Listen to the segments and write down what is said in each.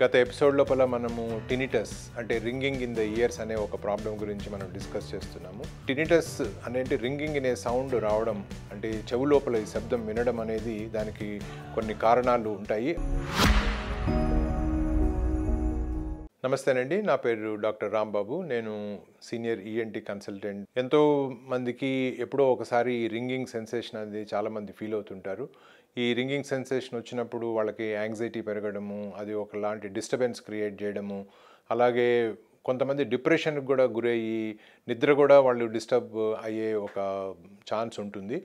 గత ఎపిసోడ్ లోపల మనము టినిటస్ అంటే రింగింగ్ ఇన్ ద ఇయర్స్ అనే ఒక ప్రాబ్లం గురించి మనం డిస్కస్ చేస్తున్నాము టినిటస్ అనేది రింగింగ్ అనే సౌండ్ రావడం అంటే చెవు లోపల ఈ శబ్దం వినడం అనేది దానికి కొన్ని కారణాలు ఉంటాయి నమస్తేనండి నా పేరు డాక్టర్ రాంబాబు నేను సీనియర్ ఈఎన్టీ e కన్సల్టెంట్ ఎంతో మందికి ఎప్పుడో ఒకసారి రింగింగ్ సెన్సేషన్ అనేది చాలామంది ఫీల్ అవుతుంటారు ఈ రింగింగ్ సెన్సేషన్ వచ్చినప్పుడు వాళ్ళకి యాంగ్జైటీ పెరగడము అది ఒకలాంటి డిస్టర్బెన్స్ క్రియేట్ చేయడము అలాగే కొంతమంది డిప్రెషన్కి కూడా గురయ్యి నిద్ర కూడా వాళ్ళు డిస్టర్బ్ అయ్యే ఒక ఛాన్స్ ఉంటుంది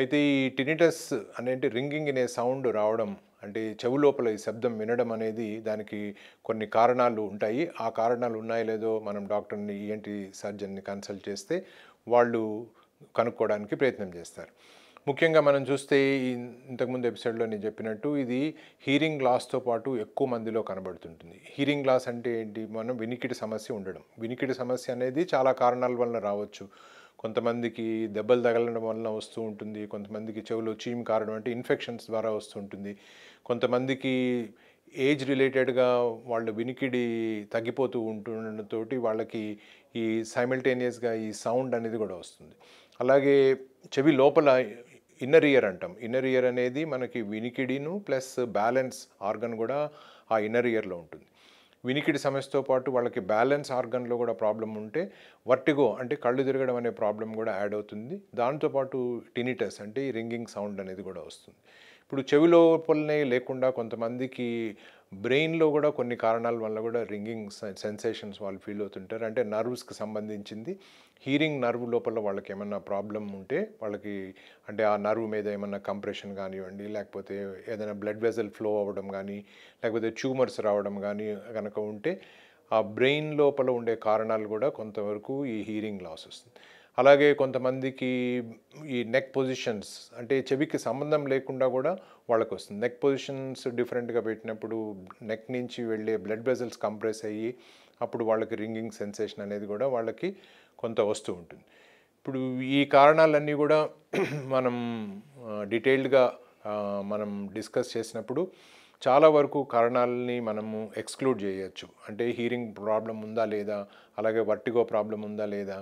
అయితే ఈ టినిటస్ అనేది రింగింగ్ అనే సౌండ్ రావడం అంటే చెవు లోపల ఈ శబ్దం వినడం అనేది దానికి కొన్ని కారణాలు ఉంటాయి ఆ కారణాలు ఉన్నాయో లేదో మనం డాక్టర్ని ఈఎన్టీ సర్జన్ని కన్సల్ట్ చేస్తే వాళ్ళు కనుక్కోవడానికి ప్రయత్నం చేస్తారు ముఖ్యంగా మనం చూస్తే ఇంతకుముందు ఎపిసోడ్లో నేను చెప్పినట్టు ఇది హీరింగ్ లాస్తో పాటు ఎక్కువ మందిలో కనబడుతుంటుంది హీరింగ్ లాస్ అంటే ఏంటి మనం వినికిడి సమస్య ఉండడం వినికిడి సమస్య అనేది చాలా కారణాల వలన రావచ్చు కొంతమందికి దెబ్బలు తగలడం వలన వస్తూ ఉంటుంది కొంతమందికి చెవులో చీమ్ కారణం అంటే ఇన్ఫెక్షన్స్ ద్వారా వస్తూ ఉంటుంది కొంతమందికి ఏజ్ రిలేటెడ్గా వాళ్ళు వినికిడి తగ్గిపోతూ ఉంటుండటంతో వాళ్ళకి ఈ సైమిల్టేనియస్గా ఈ సౌండ్ అనేది కూడా వస్తుంది అలాగే చెవి లోపల ఇన్నర్ ఇయర్ అంటాం ఇన్నర్ ఇయర్ అనేది మనకి వినికిడిను ప్లస్ బ్యాలెన్స్ ఆర్గన్ కూడా ఆ ఇన్నర్ ఇయర్లో ఉంటుంది వినికిడి సమస్యతో పాటు వాళ్ళకి బ్యాలెన్స్ ఆర్గన్లో కూడా ప్రాబ్లం ఉంటే వర్టిగో అంటే కళ్ళు తిరగడం అనే ప్రాబ్లం కూడా యాడ్ అవుతుంది దాంతోపాటు టినిటస్ అంటే రింగింగ్ సౌండ్ అనేది కూడా వస్తుంది ఇప్పుడు చెవి లోపలనే లేకుండా కొంతమందికి బ్రెయిన్లో కూడా కొన్ని కారణాల వల్ల కూడా రింగింగ్ సెన్సేషన్స్ వాళ్ళు ఫీల్ అవుతుంటారు అంటే నర్వ్స్కి సంబంధించింది హీరింగ్ నర్వ్ లోపల వాళ్ళకి ఏమైనా ప్రాబ్లం ఉంటే వాళ్ళకి అంటే ఆ నర్వ్ మీద ఏమైనా కంప్రెషన్ కానివ్వండి లేకపోతే ఏదైనా బ్లడ్ వెజల్ ఫ్లో అవ్వడం కానీ లేకపోతే ట్యూమర్స్ రావడం కానీ కనుక ఉంటే ఆ బ్రెయిన్ లోపల ఉండే కారణాలు కూడా కొంతవరకు ఈ హీరింగ్ లాస్ వస్తుంది అలాగే కొంతమందికి ఈ నెక్ పొజిషన్స్ అంటే చెవికి సంబంధం లేకుండా కూడా వాళ్ళకు వస్తుంది నెక్ పొజిషన్స్ డిఫరెంట్గా పెట్టినప్పుడు నెక్ నుంచి వెళ్ళే బ్లడ్ వెజల్స్ కంప్రెస్ అయ్యి అప్పుడు వాళ్ళకి రింగింగ్ సెన్సేషన్ అనేది కూడా వాళ్ళకి కొంత వస్తూ ఉంటుంది ఇప్పుడు ఈ కారణాలన్నీ కూడా మనం డీటెయిల్డ్గా మనం డిస్కస్ చేసినప్పుడు చాలా వరకు కారణాలని మనము ఎక్స్క్లూడ్ చేయొచ్చు అంటే హీరింగ్ ప్రాబ్లం ఉందా లేదా అలాగే వర్టిగో ప్రాబ్లం ఉందా లేదా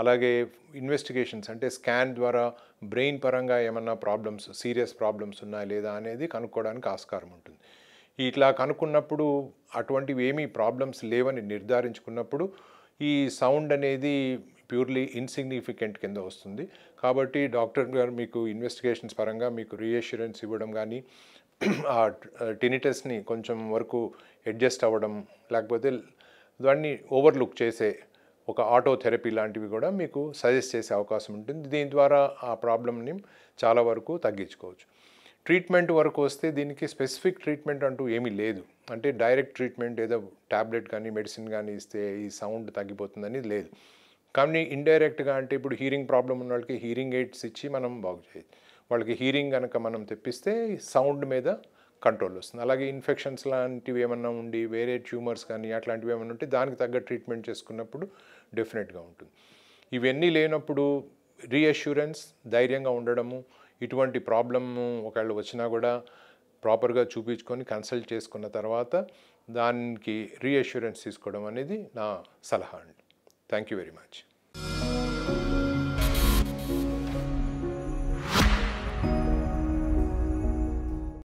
అలాగే ఇన్వెస్టిగేషన్స్ అంటే స్కాన్ ద్వారా బ్రెయిన్ పరంగా ఏమన్నా ప్రాబ్లమ్స్ సీరియస్ ప్రాబ్లమ్స్ ఉన్నాయా లేదా అనేది కనుక్కోవడానికి ఆస్కారం ఉంటుంది ఇట్లా కనుక్కున్నప్పుడు అటువంటివి ఏమీ ప్రాబ్లమ్స్ లేవని నిర్ధారించుకున్నప్పుడు ఈ సౌండ్ అనేది ప్యూర్లీ ఇన్సిగ్నిఫికెంట్ కింద వస్తుంది కాబట్టి డాక్టర్ గారు మీకు ఇన్వెస్టిగేషన్స్ పరంగా మీకు రీఎష్యూరెన్స్ ఇవ్వడం కానీ ఆ టినిటస్ని కొంచెం వరకు అడ్జస్ట్ అవ్వడం లేకపోతే దాన్ని ఓవర్లుక్ చేసే ఒక ఆటో థెరపీ లాంటివి కూడా మీకు సజెస్ట్ చేసే అవకాశం ఉంటుంది దీని ద్వారా ఆ ప్రాబ్లమ్ని చాలా వరకు తగ్గించుకోవచ్చు ట్రీట్మెంట్ వరకు వస్తే దీనికి స్పెసిఫిక్ ట్రీట్మెంట్ అంటూ ఏమీ లేదు అంటే డైరెక్ట్ ట్రీట్మెంట్ ఏదో ట్యాబ్లెట్ కానీ మెడిసిన్ కానీ ఇస్తే ఈ సౌండ్ తగ్గిపోతుందని లేదు కానీ ఇండైరెక్ట్గా అంటే ఇప్పుడు హీరింగ్ ప్రాబ్లం ఉన్న వాళ్ళకి హీరింగ్ ఎయిడ్స్ ఇచ్చి మనం బాగు చేయొచ్చు వాళ్ళకి హీరింగ్ కనుక మనం తెప్పిస్తే సౌండ్ మీద కంట్రోల్ వస్తుంది అలాగే ఇన్ఫెక్షన్స్ లాంటివి ఏమన్నా ఉండి వేరే ట్యూమర్స్ కానీ అట్లాంటివి ఏమైనా ఉంటే దానికి తగ్గ ట్రీట్మెంట్ చేసుకున్నప్పుడు డెఫినెట్గా ఉంటుంది ఇవన్నీ లేనప్పుడు రీఅష్యూరెన్స్ ధైర్యంగా ఉండడము ఇటువంటి ప్రాబ్లము ఒకవేళ వచ్చినా కూడా ప్రాపర్గా చూపించుకొని కన్సల్ట్ చేసుకున్న తర్వాత దానికి రీఅష్యూరెన్స్ తీసుకోవడం అనేది నా సలహా అండి థ్యాంక్ యూ వెరీ మచ్